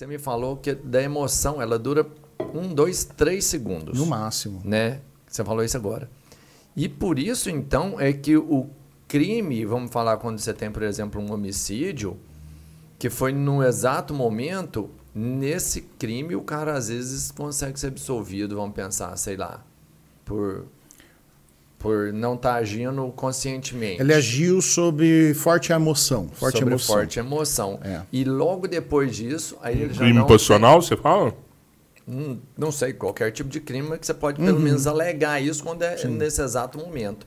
Você me falou que da emoção ela dura um, dois, três segundos. No máximo. Né? Você falou isso agora. E por isso, então, é que o crime, vamos falar quando você tem, por exemplo, um homicídio, que foi no exato momento, nesse crime o cara às vezes consegue ser absolvido, vamos pensar, sei lá, por por não estar tá agindo conscientemente. Ele agiu sobre forte emoção. Forte sobre emoção. forte emoção. É. E logo depois disso, aí ele já Crime não passional, tem... você fala? Hum, não sei, qualquer tipo de crime que você pode uhum. pelo menos alegar isso quando é Sim. nesse exato momento.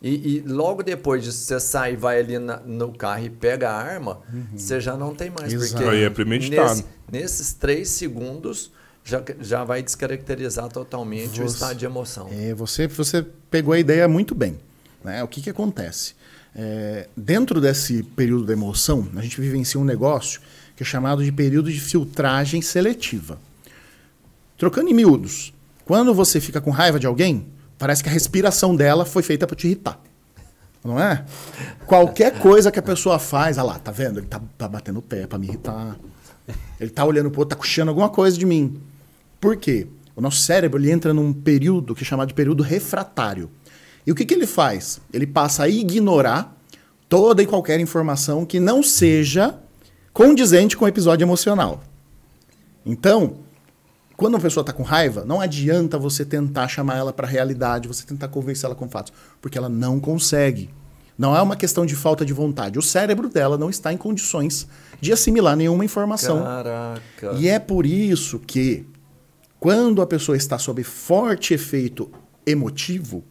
E, e, logo depois disso, você sai, vai ali na, no carro e pega a arma, uhum. você já não tem mais. Exato. Porque aí é premeditado. Nesse, nesses três segundos, já, já vai descaracterizar totalmente você, o estado de emoção. É, você, você pegou a ideia muito bem. Né? O que, que acontece? É, dentro desse período da emoção, a gente vivencia um negócio que é chamado de período de filtragem seletiva. Trocando em miúdos, quando você fica com raiva de alguém, parece que a respiração dela foi feita para te irritar. Não é? Qualquer coisa que a pessoa faz, ah lá, tá vendo? Ele tá, tá batendo o pé para me irritar. Ele tá olhando pro outro, tá coxando alguma coisa de mim. Por quê? O nosso cérebro ele entra num período que é chamado de período refratário. E o que, que ele faz? Ele passa a ignorar toda e qualquer informação que não seja condizente com o episódio emocional. Então, quando uma pessoa está com raiva, não adianta você tentar chamar ela para a realidade, você tentar convencê-la com fatos, porque ela não consegue. Não é uma questão de falta de vontade. O cérebro dela não está em condições de assimilar nenhuma informação. Caraca. E é por isso que quando a pessoa está sob forte efeito emotivo,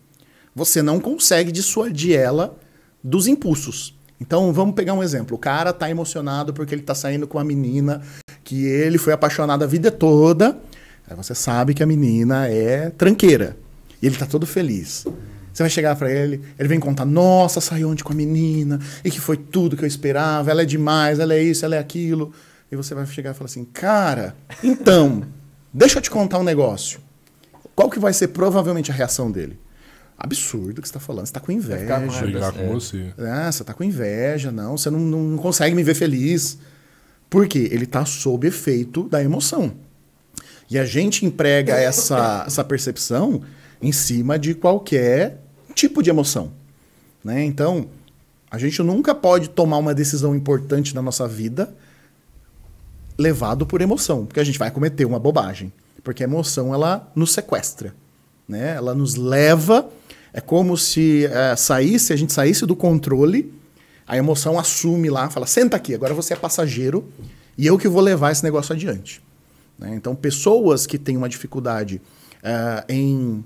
você não consegue dissuadir ela dos impulsos. Então vamos pegar um exemplo. O cara tá emocionado porque ele tá saindo com a menina que ele foi apaixonado a vida toda. Aí você sabe que a menina é tranqueira. E ele tá todo feliz. Você vai chegar para ele, ele vem contar: "Nossa, saí onde com a menina e que foi tudo que eu esperava. Ela é demais, ela é isso, ela é aquilo". E você vai chegar e falar assim: "Cara, então, Deixa eu te contar um negócio. Qual que vai ser provavelmente a reação dele? Absurdo que você está falando, você está com inveja. Vai ficar com, com é. você. Ah, você está com inveja, não, você não, não consegue me ver feliz. Por quê? Ele está sob efeito da emoção. E a gente emprega essa, essa percepção em cima de qualquer tipo de emoção. Né? Então, a gente nunca pode tomar uma decisão importante na nossa vida levado por emoção, porque a gente vai cometer uma bobagem, porque a emoção ela nos sequestra, né? Ela nos leva, é como se é, saísse, a gente saísse do controle, a emoção assume lá, fala: "Senta aqui, agora você é passageiro e eu que vou levar esse negócio adiante". Né? Então, pessoas que têm uma dificuldade é, em,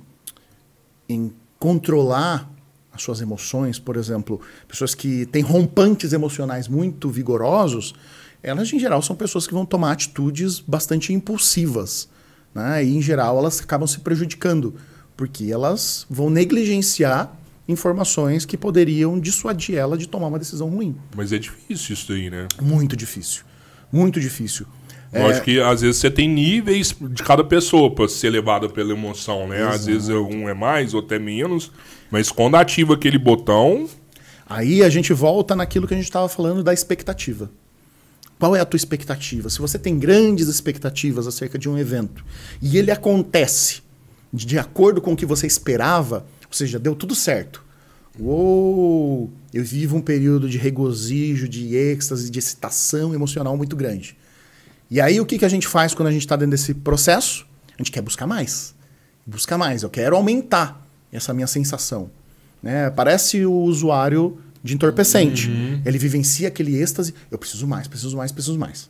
em controlar as suas emoções, por exemplo, pessoas que têm rompantes emocionais muito vigorosos, elas em geral são pessoas que vão tomar atitudes bastante impulsivas. Né? E em geral elas acabam se prejudicando, porque elas vão negligenciar informações que poderiam dissuadir ela de tomar uma decisão ruim. Mas é difícil isso aí, né? Muito difícil. Muito difícil. Eu é... acho que às vezes você tem níveis de cada pessoa para ser levada pela emoção, né? Exato. Às vezes um é mais, outro é menos. Mas quando ativa aquele botão. Aí a gente volta naquilo que a gente estava falando da expectativa. Qual é a tua expectativa? Se você tem grandes expectativas acerca de um evento e ele acontece de acordo com o que você esperava, ou seja, deu tudo certo. Uou! Eu vivo um período de regozijo, de êxtase, de excitação emocional muito grande. E aí o que, que a gente faz quando a gente está dentro desse processo? A gente quer buscar mais. Buscar mais. Eu quero aumentar essa minha sensação. Né? Parece o usuário de entorpecente. Uhum. Ele vivencia aquele êxtase, eu preciso mais, preciso mais, preciso mais.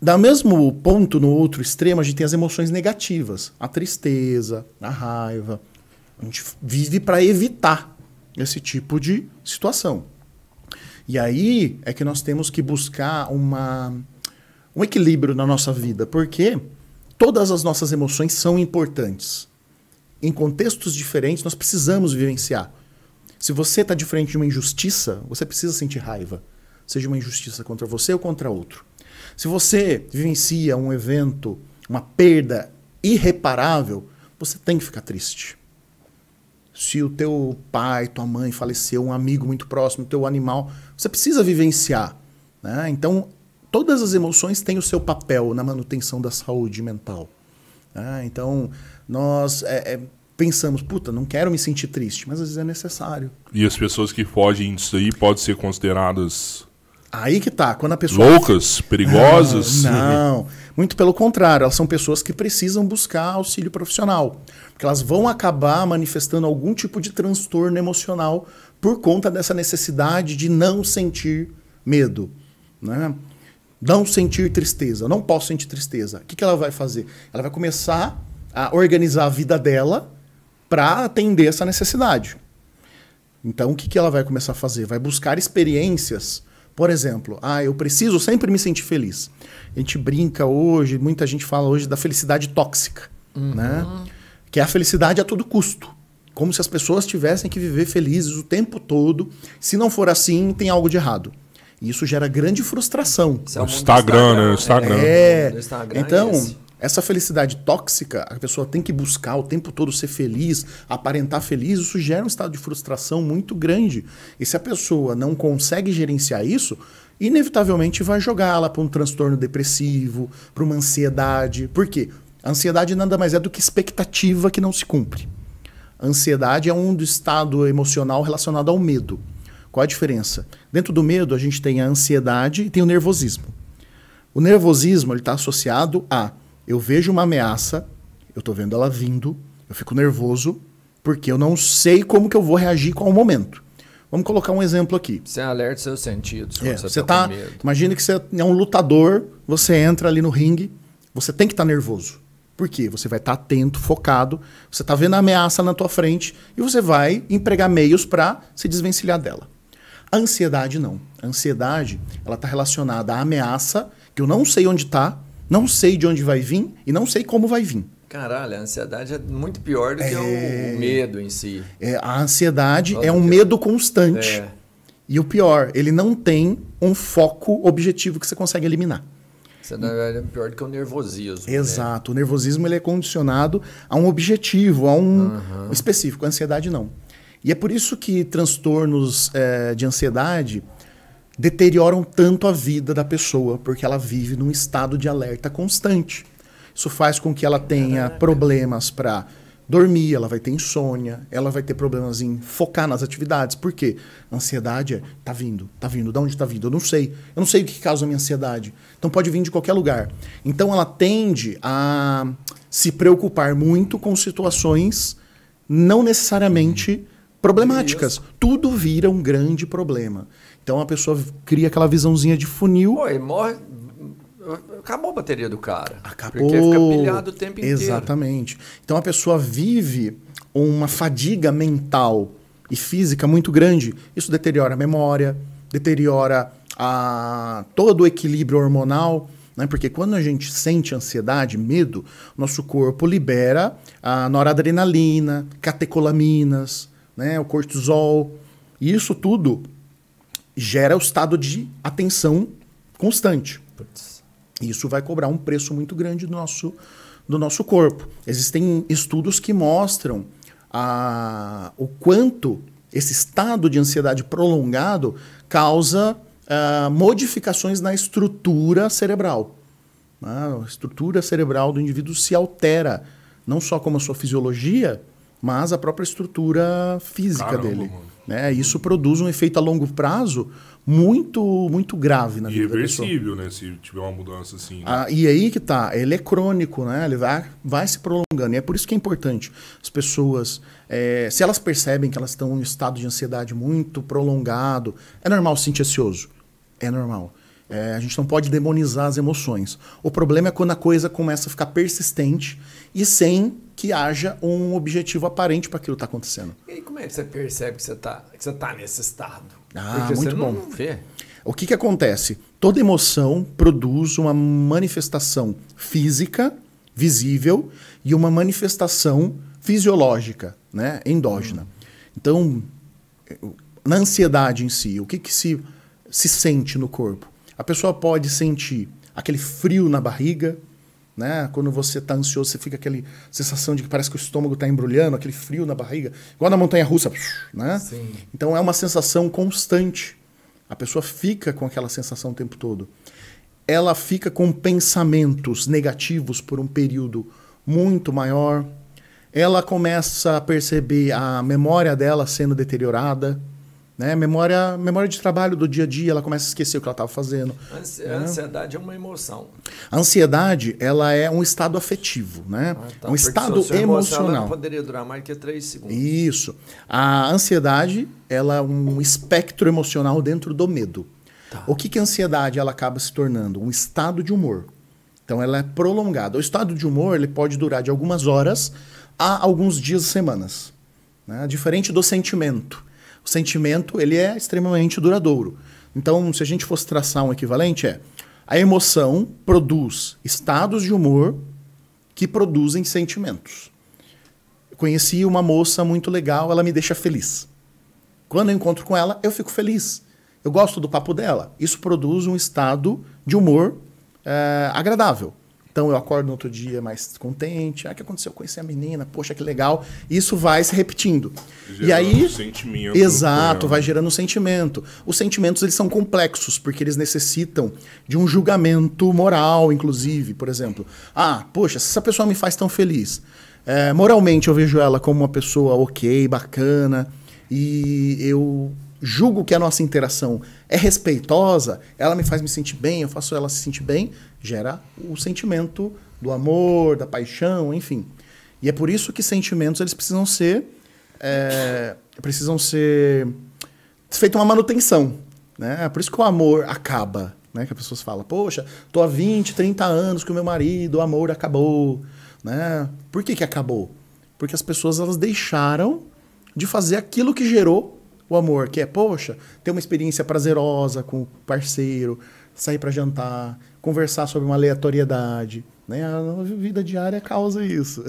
Da mesmo ponto, no outro extremo, a gente tem as emoções negativas, a tristeza, a raiva. A gente vive para evitar esse tipo de situação. E aí é que nós temos que buscar uma, um equilíbrio na nossa vida, porque todas as nossas emoções são importantes. Em contextos diferentes, nós precisamos vivenciar. Se você está de frente de uma injustiça, você precisa sentir raiva. Seja uma injustiça contra você ou contra outro. Se você vivencia um evento, uma perda irreparável, você tem que ficar triste. Se o teu pai, tua mãe faleceu, um amigo muito próximo, teu animal, você precisa vivenciar. Né? Então, todas as emoções têm o seu papel na manutenção da saúde mental. Né? Então, nós é, é, pensamos, puta, não quero me sentir triste, mas às vezes é necessário. E as pessoas que fogem disso aí podem ser consideradas. Aí que tá, quando a pessoa. Loucas, ah, perigosas? não, não. muito pelo contrário, elas são pessoas que precisam buscar auxílio profissional. Porque elas vão acabar manifestando algum tipo de transtorno emocional por conta dessa necessidade de não sentir medo. Né? Não sentir tristeza, não posso sentir tristeza. O que, que ela vai fazer? Ela vai começar a organizar a vida dela para atender essa necessidade. Então, o que, que ela vai começar a fazer? Vai buscar experiências. Por exemplo, ah, eu preciso sempre me sentir feliz. A gente brinca hoje, muita gente fala hoje da felicidade tóxica, uhum. né? Que é a felicidade a todo custo. Como se as pessoas tivessem que viver felizes o tempo todo. Se não for assim, tem algo de errado. E isso gera grande frustração. É o Instagram, Instagram, né? Instagram. É. Instagram então, é essa felicidade tóxica, a pessoa tem que buscar o tempo todo ser feliz, aparentar feliz, isso gera um estado de frustração muito grande. E se a pessoa não consegue gerenciar isso, inevitavelmente vai jogá-la para um transtorno depressivo, para uma ansiedade. Por quê? A ansiedade nada mais é do que expectativa que não se cumpre. A ansiedade é um estado emocional relacionado ao medo. Qual a diferença? Dentro do medo, a gente tem a ansiedade e tem o nervosismo. O nervosismo está associado a eu vejo uma ameaça, eu tô vendo ela vindo, eu fico nervoso, porque eu não sei como que eu vou reagir qual o momento. Vamos colocar um exemplo aqui. Você alerta seus sentidos. É, você tá, tá imagina que você é um lutador, você entra ali no ringue, você tem que estar tá nervoso. Por quê? Você vai estar tá atento, focado, você está vendo a ameaça na tua frente e você vai empregar meios para se desvencilhar dela. A ansiedade não. A ansiedade, ela está relacionada à ameaça, que eu não sei onde está, não sei de onde vai vir e não sei como vai vir. Caralho, a ansiedade é muito pior do que é... o medo em si. É, a ansiedade Nossa, é um medo constante. É. E o pior, ele não tem um foco objetivo que você consegue eliminar. Isso é pior do que o nervosismo. Né? Exato. Né? O nervosismo ele é condicionado a um objetivo, a um uhum. específico. A ansiedade não. E é por isso que transtornos é, de ansiedade deterioram tanto a vida da pessoa, porque ela vive num estado de alerta constante. Isso faz com que ela tenha problemas para dormir, ela vai ter insônia, ela vai ter problemas em focar nas atividades. Por quê? Ansiedade é, tá vindo, tá vindo, da onde tá vindo? Eu não sei. Eu não sei o que causa a minha ansiedade. Então pode vir de qualquer lugar. Então ela tende a se preocupar muito com situações não necessariamente uhum problemáticas. Isso. Tudo vira um grande problema. Então a pessoa cria aquela visãozinha de funil. Pô, morre. Acabou a bateria do cara. Acabou. Porque fica pilhado o tempo inteiro. Exatamente. Então a pessoa vive uma fadiga mental e física muito grande. Isso deteriora a memória, deteriora a, todo o equilíbrio hormonal. Né? Porque quando a gente sente ansiedade, medo, nosso corpo libera a noradrenalina, catecolaminas, né, o cortisol. E isso tudo gera o estado de atenção constante. Putz. Isso vai cobrar um preço muito grande do nosso, do nosso corpo. Existem estudos que mostram a, ah, o quanto esse estado de ansiedade prolongado causa a, ah, modificações na estrutura cerebral. Ah, a estrutura cerebral do indivíduo se altera, não só como a sua fisiologia, mas a própria estrutura física Caramba, dele. Né? Isso produz um efeito a longo prazo muito muito grave na vida reversível, da pessoa. né? Se tiver uma mudança assim. Né? Ah, e aí que tá, ele é crônico, né? Ele vai, vai se prolongando. E é por isso que é importante as pessoas, é, se elas percebem que elas estão em um estado de ansiedade muito prolongado, é normal se sentir ansioso. É normal. É, a gente não pode demonizar as emoções. O problema é quando a coisa começa a ficar persistente e sem que haja um objetivo aparente para aquilo que está acontecendo. E como é que você percebe que você está tá nesse estado? Ah, Porque muito bom. O que, que acontece? Toda emoção produz uma manifestação física, visível, e uma manifestação fisiológica, né? endógena. Hum. Então, eh, na ansiedade em si, o que, que se, se sente no corpo? A pessoa pode sentir aquele frio na barriga, né? Quando você está ansioso, você fica aquela sensação de que parece que o estômago está embrulhando, aquele frio na barriga, igual na montanha russa, né? Sim. Então é uma sensação constante. A pessoa fica com aquela sensação o tempo todo. Ela fica com pensamentos negativos por um período muito maior. Ela começa a perceber a memória dela sendo deteriorada né? Memória, memória de trabalho do dia a dia, ela começa a esquecer o que ela estava fazendo. Ansi né? A ansiedade é uma emoção. A ansiedade, ela é um estado afetivo, né? Ah, tá. um estado emocional. Emoção, ela não poderia durar mais que três segundos. Isso. A ansiedade, ela é um espectro emocional dentro do medo. Tá. O que, que a ansiedade ela acaba se tornando? Um estado de humor. Então ela é prolongada. O estado de humor ele pode durar de algumas horas a alguns dias e semanas. Né? Diferente do sentimento o sentimento ele é extremamente duradouro. Então, se a gente fosse traçar um equivalente, é a emoção produz estados de humor que produzem sentimentos. conheci uma moça muito legal, ela me deixa feliz. Quando eu encontro com ela, eu fico feliz. Eu gosto do papo dela. Isso produz um estado de humor é, agradável. Então eu acordo no outro dia mais contente. Ah, que aconteceu? Eu conheci a menina, poxa, que legal. Isso vai se repetindo. Gerando e aí. Um sentimento. Exato, né? vai gerando um sentimento. Os sentimentos eles são complexos, porque eles necessitam de um julgamento moral, inclusive. Por exemplo, ah, poxa, se essa pessoa me faz tão feliz. É, moralmente eu vejo ela como uma pessoa ok, bacana. E eu julgo que a nossa interação é respeitosa, ela me faz me sentir bem, eu faço ela se sentir bem, gera o sentimento do amor, da paixão, enfim. E é por isso que sentimentos eles precisam ser é, precisam ser feita uma manutenção, né? É por isso que o amor acaba, né? Que as pessoas falam: "Poxa, tô há 20, 30 anos com o meu marido, o amor acabou", né? Por que que acabou? Porque as pessoas elas deixaram de fazer aquilo que gerou o amor, que é, poxa, ter uma experiência prazerosa com o parceiro, sair para jantar, conversar sobre uma aleatoriedade. Né? A vida diária causa isso.